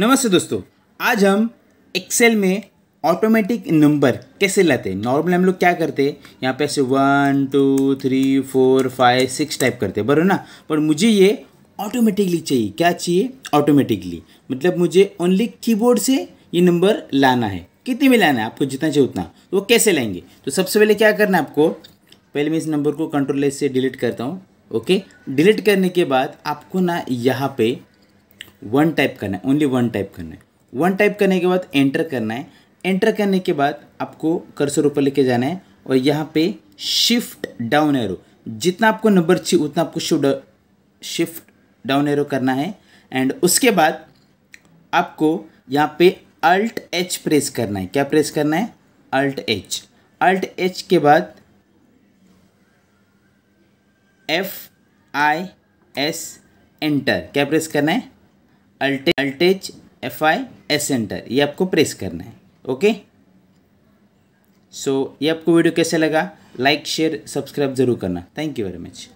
नमस्ते दोस्तों आज हम एक्सेल में ऑटोमेटिक नंबर कैसे लाते हैं नॉर्मल हम लोग क्या करते हैं यहाँ पे ऐसे one two three four five six type करते हैं बरो ना पर मुझे ये ऑटोमेटिकली चाहिए क्या चाहिए ऑटोमेटिकली मतलब मुझे ओनली कीबोर्ड से ये नंबर लाना है कितने में लाना है आपको जितना चाहिए उतना तो वो कैसे लाएंगे तो सबसे पहले क्या करना है आपको पहले मैं इस नंबर को कंट्रोल से डिलीट करता हूँ ओके डिलीट करने के बाद आपको ना यहाँ पे वन टाइप करना है ओनली वन टाइप करना है वन टाइप करने के बाद एंटर करना है एंटर करने के बाद आपको कर्सर ऊपर लेके जाना है और यहाँ पे शिफ्ट डाउन एरो जितना आपको नंबर चाहिए उतना आपको शिफ्ट डाउन एरो करना है एंड उसके बाद आपको यहाँ पे अल्ट एच प्रेस करना है क्या प्रेस करना है अल्ट एच अल्ट एच के बाद एफ आई एस एंटर क्या प्रेस करना है alt alt H F I S enter ये आपको प्रेस करना है ओके सो so, ये आपको वीडियो कैसे लगा लाइक शेयर सब्सक्राइब जरूर करना थैंक यू वेरी मच